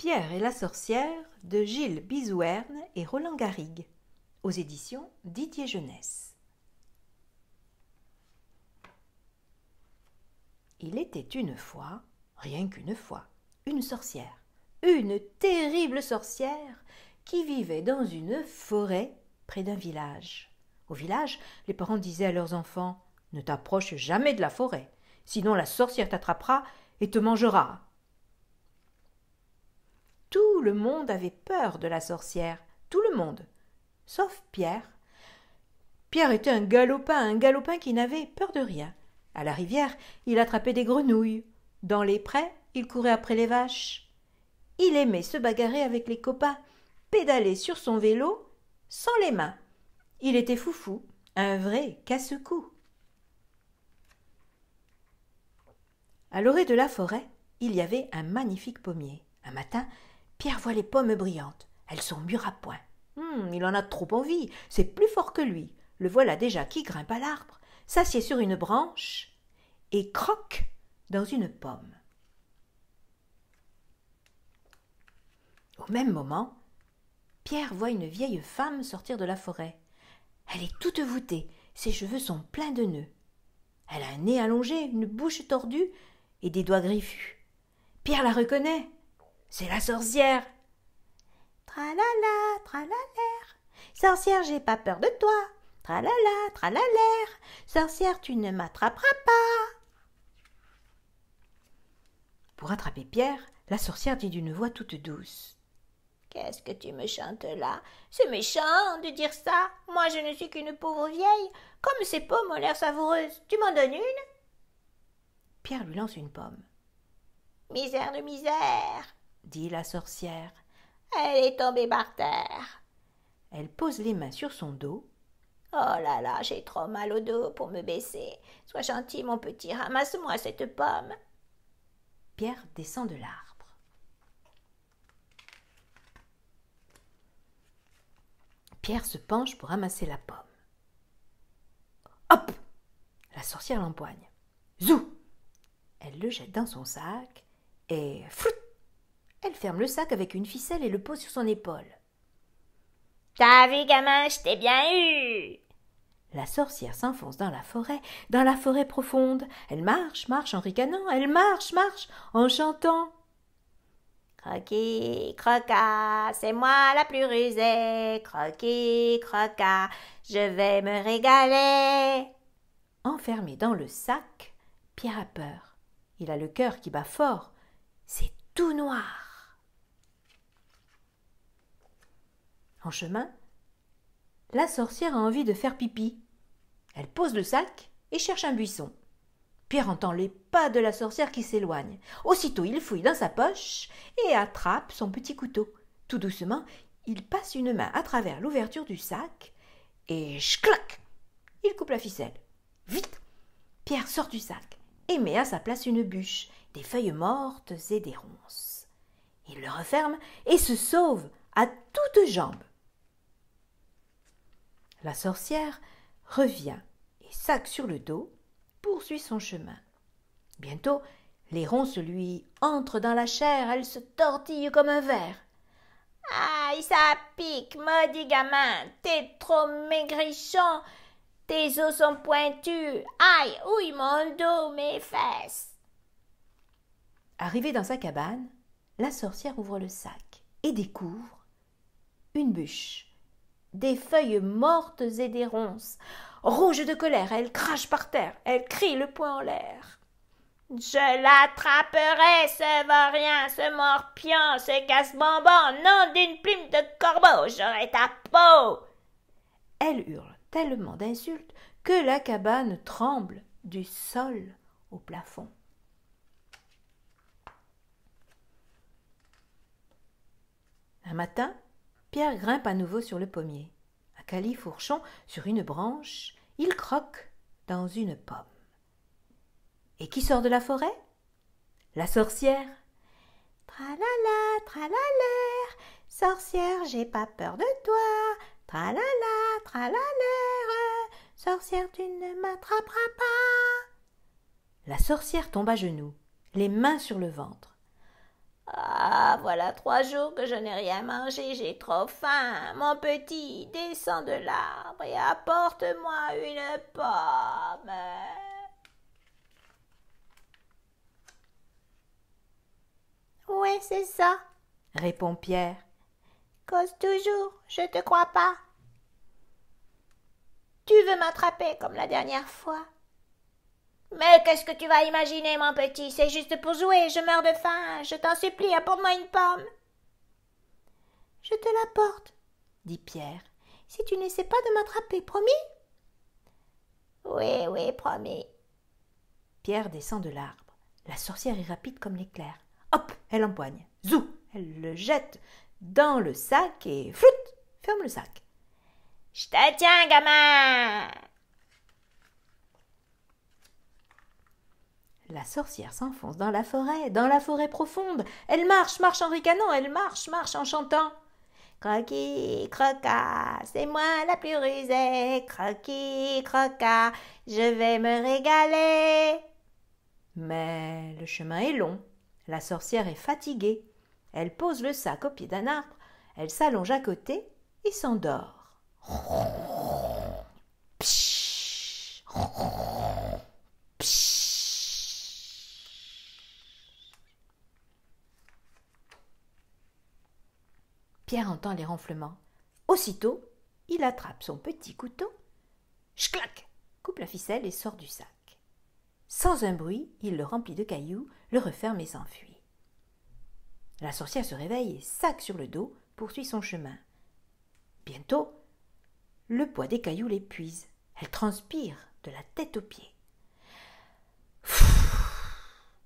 Pierre et la sorcière de Gilles Bisouerne et Roland Garrigue, aux éditions Didier Jeunesse. Il était une fois, rien qu'une fois, une sorcière, une terrible sorcière qui vivait dans une forêt près d'un village. Au village, les parents disaient à leurs enfants Ne t'approche jamais de la forêt, sinon la sorcière t'attrapera et te mangera. Tout le monde avait peur de la sorcière, tout le monde, sauf Pierre. Pierre était un galopin, un galopin qui n'avait peur de rien. À la rivière, il attrapait des grenouilles. Dans les prés, il courait après les vaches. Il aimait se bagarrer avec les copains, pédaler sur son vélo sans les mains. Il était foufou, un vrai casse-cou. À l'orée de la forêt, il y avait un magnifique pommier. Un matin, Pierre voit les pommes brillantes. Elles sont mûres à point. Hmm, il en a trop envie. C'est plus fort que lui. Le voilà déjà qui grimpe à l'arbre, s'assied sur une branche et croque dans une pomme. Au même moment, Pierre voit une vieille femme sortir de la forêt. Elle est toute voûtée, ses cheveux sont pleins de nœuds. Elle a un nez allongé, une bouche tordue et des doigts griffus. Pierre la reconnaît. C'est la sorcière. Tralala, tralala, sorcière, j'ai pas peur de toi. Tralala, tralala, sorcière, tu ne m'attraperas pas. Pour attraper Pierre, la sorcière dit d'une voix toute douce. Qu'est-ce que tu me chantes là C'est méchant de dire ça. Moi, je ne suis qu'une pauvre vieille. Comme ces pommes ont l'air savoureuses. Tu m'en donnes une Pierre lui lance une pomme. Misère de misère dit la sorcière. Elle est tombée par terre. Elle pose les mains sur son dos. Oh là là, j'ai trop mal au dos pour me baisser. Sois gentil, mon petit, ramasse-moi cette pomme. Pierre descend de l'arbre. Pierre se penche pour ramasser la pomme. Hop La sorcière l'empoigne. Zou Elle le jette dans son sac et flout. Elle ferme le sac avec une ficelle et le pose sur son épaule. T'as vu, gamin, je t'ai bien eu La sorcière s'enfonce dans la forêt, dans la forêt profonde. Elle marche, marche en ricanant, elle marche, marche en chantant. Croquis, croca, c'est moi la plus rusée. Croquis, croca, je vais me régaler. Enfermé dans le sac, Pierre a peur. Il a le cœur qui bat fort. C'est tout noir. En chemin, la sorcière a envie de faire pipi. Elle pose le sac et cherche un buisson. Pierre entend les pas de la sorcière qui s'éloigne. Aussitôt, il fouille dans sa poche et attrape son petit couteau. Tout doucement, il passe une main à travers l'ouverture du sac et chclac Il coupe la ficelle. Vite Pierre sort du sac et met à sa place une bûche, des feuilles mortes et des ronces. Il le referme et se sauve à toutes jambes. La sorcière revient et, sac sur le dos, poursuit son chemin. Bientôt, les ronces lui entrent dans la chair, elle se tortille comme un ver. Aïe, ça pique, maudit gamin, t'es trop maigrichon, tes os sont pointus, aïe, ouille mon dos, mes fesses. Arrivée dans sa cabane, la sorcière ouvre le sac et découvre une bûche des feuilles mortes et des ronces. Rouge de colère, elle crache par terre, elle crie le poing en l'air. Je l'attraperai, ce vaurien, ce morpion, ce casse-bonbon, non d'une plume de corbeau, j'aurai ta peau. Elle hurle tellement d'insultes que la cabane tremble du sol au plafond. Un matin, Pierre grimpe à nouveau sur le pommier. À califourchon, sur une branche, il croque dans une pomme. Et qui sort de la forêt La sorcière. la la la, sorcière, j'ai pas peur de toi. la tralalaire. sorcière, tu ne m'attraperas pas. La sorcière tombe à genoux, les mains sur le ventre. Ah, voilà trois jours que je n'ai rien mangé, j'ai trop faim. Mon petit, descends de l'arbre et apporte-moi une pomme. Oui, c'est ça, répond Pierre. Cause toujours, je te crois pas. Tu veux m'attraper comme la dernière fois mais qu'est-ce que tu vas imaginer, mon petit C'est juste pour jouer, je meurs de faim. Je t'en supplie, apporte-moi une pomme. Je te l'apporte, dit Pierre, si tu n'essaies pas de m'attraper, promis Oui, oui, promis. Pierre descend de l'arbre. La sorcière est rapide comme l'éclair. Hop, elle empoigne. Zou, elle le jette dans le sac et flout ferme le sac. Je te tiens, gamin La sorcière s'enfonce dans la forêt, dans la forêt profonde. Elle marche, marche en ricanant, elle marche, marche en chantant. Croquis, croca, c'est moi la plus rusée. Croquis, croca, je vais me régaler. Mais le chemin est long. La sorcière est fatiguée. Elle pose le sac au pied d'un arbre. Elle s'allonge à côté et s'endort. Pierre entend les ronflements. Aussitôt, il attrape son petit couteau, Chclac !» coupe la ficelle et sort du sac. Sans un bruit, il le remplit de cailloux, le referme et s'enfuit. La sorcière se réveille et, sac sur le dos, poursuit son chemin. Bientôt, le poids des cailloux l'épuise. Elle transpire de la tête aux pieds.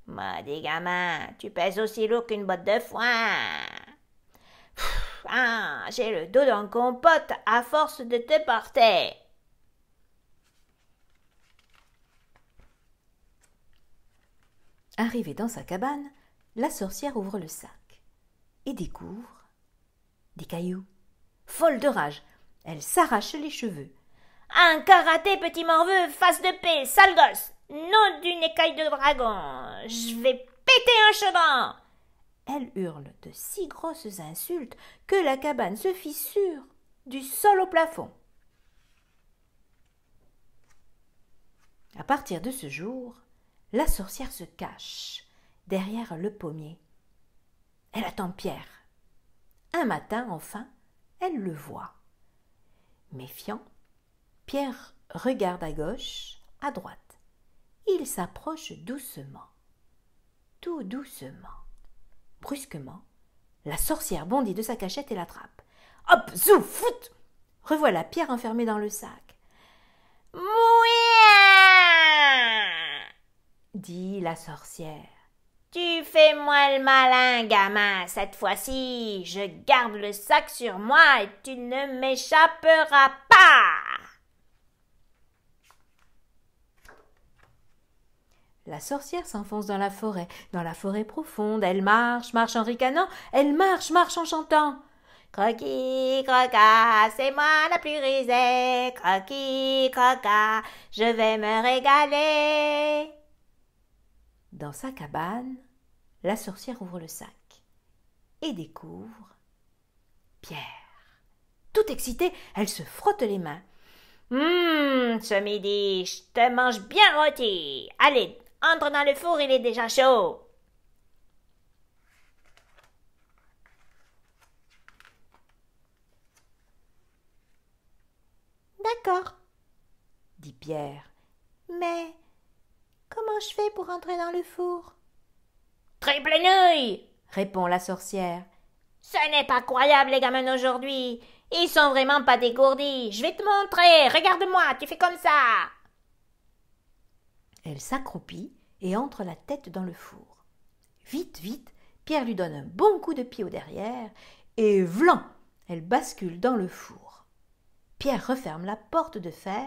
Ma gamin, tu pèses aussi lourd qu'une botte de foin. Ah, j'ai le dos d'un compote à force de te porter. Arrivée dans sa cabane, la sorcière ouvre le sac et découvre des cailloux. Folle de rage, elle s'arrache les cheveux. Un karaté, petit morveux, face de paix, sale gosse, nom d'une écaille de dragon, je vais péter un chemin elle hurle de si grosses insultes que la cabane se fissure du sol au plafond. À partir de ce jour, la sorcière se cache derrière le pommier. Elle attend Pierre. Un matin, enfin, elle le voit. Méfiant, Pierre regarde à gauche, à droite. Il s'approche doucement, tout doucement. Brusquement, la sorcière bondit de sa cachette et l'attrape. Hop, zouf, fout la Pierre enfermée dans le sac. dit la sorcière. Tu fais moi le malin, gamin, cette fois-ci. Je garde le sac sur moi et tu ne m'échapperas pas. La sorcière s'enfonce dans la forêt, dans la forêt profonde. Elle marche, marche en ricanant, elle marche, marche en chantant. Croquis, croquas, c'est moi la plus risée. Croquis, croca, je vais me régaler. Dans sa cabane, la sorcière ouvre le sac et découvre Pierre. Tout excitée, elle se frotte les mains. Hum, ce midi, je te mange bien rôti. Allez, entre dans le four, il est déjà chaud. D'accord, dit Pierre. Mais comment je fais pour entrer dans le four Triple nouille répond la sorcière. Ce n'est pas croyable, les gamins, aujourd'hui. Ils sont vraiment pas dégourdis. Je vais te montrer. Regarde-moi, tu fais comme ça. Elle s'accroupit et entre la tête dans le four. Vite, vite, Pierre lui donne un bon coup de pied au derrière et vlan Elle bascule dans le four. Pierre referme la porte de fer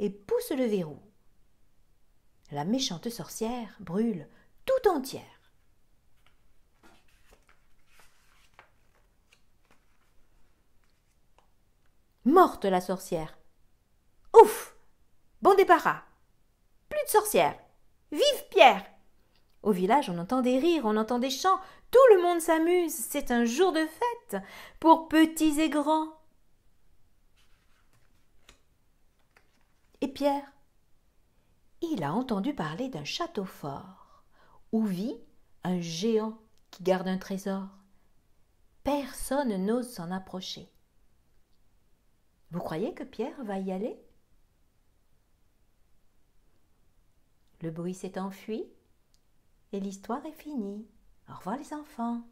et pousse le verrou. La méchante sorcière brûle tout entière. Morte la sorcière. Ouf. Bon départ sorcière. Vive Pierre Au village, on entend des rires, on entend des chants, tout le monde s'amuse, c'est un jour de fête pour petits et grands. Et Pierre Il a entendu parler d'un château fort où vit un géant qui garde un trésor. Personne n'ose s'en approcher. Vous croyez que Pierre va y aller Le bruit s'est enfui et l'histoire est finie. Au revoir les enfants.